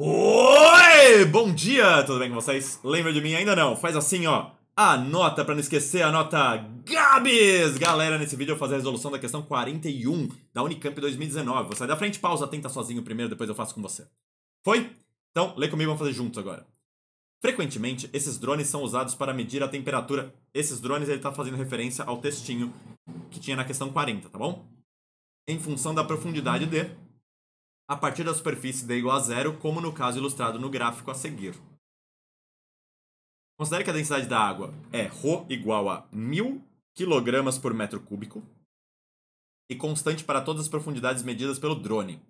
Oi! Bom dia! Tudo bem com vocês? Lembra de mim? Ainda não? Faz assim, ó. Anota para não esquecer, anota Gabs! Galera, nesse vídeo eu vou fazer a resolução da questão 41 da Unicamp 2019. Vou sair da frente, pausa, tenta sozinho primeiro, depois eu faço com você. Foi? Então, lê comigo, vamos fazer juntos agora. Frequentemente, esses drones são usados para medir a temperatura. Esses drones, ele tá fazendo referência ao textinho que tinha na questão 40, tá bom? Em função da profundidade de a partir da superfície D igual a zero, como no caso ilustrado no gráfico a seguir. Considere que a densidade da água é ρ igual a 1.000 kg por metro cúbico e constante para todas as profundidades medidas pelo drone.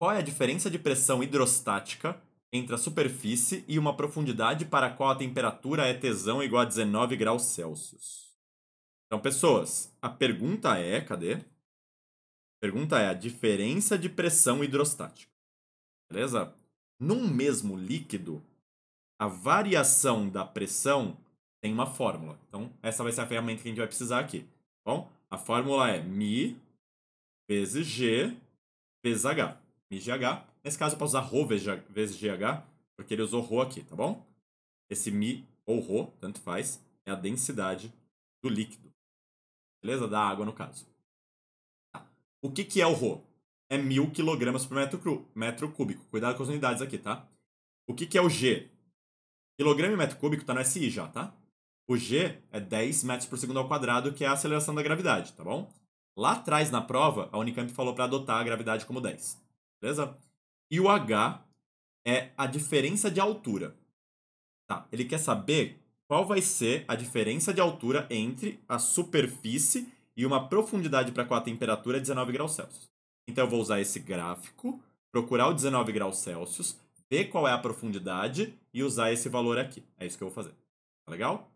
Qual é a diferença de pressão hidrostática entre a superfície e uma profundidade para a qual a temperatura é tesão igual a 19 graus Celsius? Então, pessoas, a pergunta é, cadê? Pergunta é a diferença de pressão hidrostática. Beleza? Num mesmo líquido, a variação da pressão tem uma fórmula. Então, essa vai ser a ferramenta que a gente vai precisar aqui. Tá bom, a fórmula é Mi vezes G vezes H. Mi GH. Nesse caso, eu posso usar Rho vezes GH, porque ele usou Rho aqui, tá bom? Esse Mi ou Rho, tanto faz, é a densidade do líquido. Beleza? Da água, no caso. O que, que é o Rho? É 1.000 kg por metro, cru, metro cúbico. Cuidado com as unidades aqui, tá? O que, que é o G? Quilograma e metro cúbico tá no SI já, tá? O G é 10 metros por segundo ao quadrado, que é a aceleração da gravidade, tá bom? Lá atrás, na prova, a Unicamp falou para adotar a gravidade como 10, beleza? E o H é a diferença de altura. Tá, ele quer saber qual vai ser a diferença de altura entre a superfície e uma profundidade para qual a temperatura é 19 graus Celsius. Então eu vou usar esse gráfico, procurar o 19 graus Celsius, ver qual é a profundidade e usar esse valor aqui. É isso que eu vou fazer. Tá legal?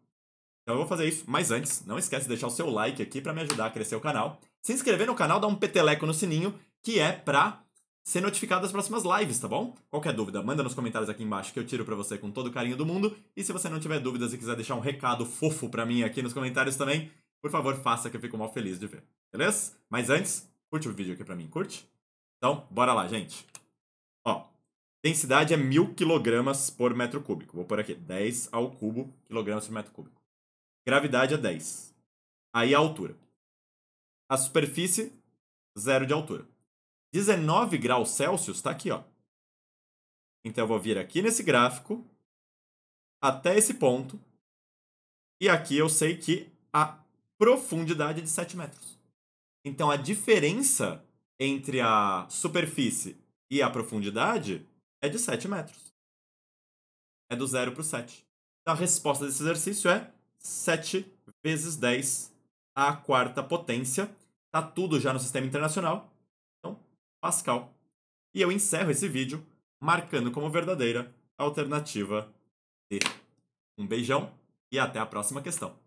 Então eu vou fazer isso, mas antes, não esquece de deixar o seu like aqui para me ajudar a crescer o canal. Se inscrever no canal, dá um peteleco no sininho, que é para ser notificado das próximas lives, tá bom? Qualquer dúvida, manda nos comentários aqui embaixo que eu tiro para você com todo o carinho do mundo. E se você não tiver dúvidas e quiser deixar um recado fofo para mim aqui nos comentários também, por favor, faça que eu fico mal feliz de ver. Beleza? Mas antes, curte o vídeo aqui pra mim, curte? Então, bora lá, gente. Ó, densidade é mil quilogramas por metro cúbico. Vou pôr aqui 10 ao cubo quilogramas por metro cúbico. Gravidade é 10. Aí a altura. A superfície, zero de altura. 19 graus Celsius está aqui, ó. Então eu vou vir aqui nesse gráfico até esse ponto. E aqui eu sei que a profundidade de 7 metros. Então a diferença entre a superfície e a profundidade é de 7 metros. É do 0 para o 7. Então a resposta desse exercício é 7 vezes 10 à quarta potência. Tá tudo já no sistema internacional. Então, Pascal. E eu encerro esse vídeo marcando como verdadeira a alternativa D. Um beijão e até a próxima questão.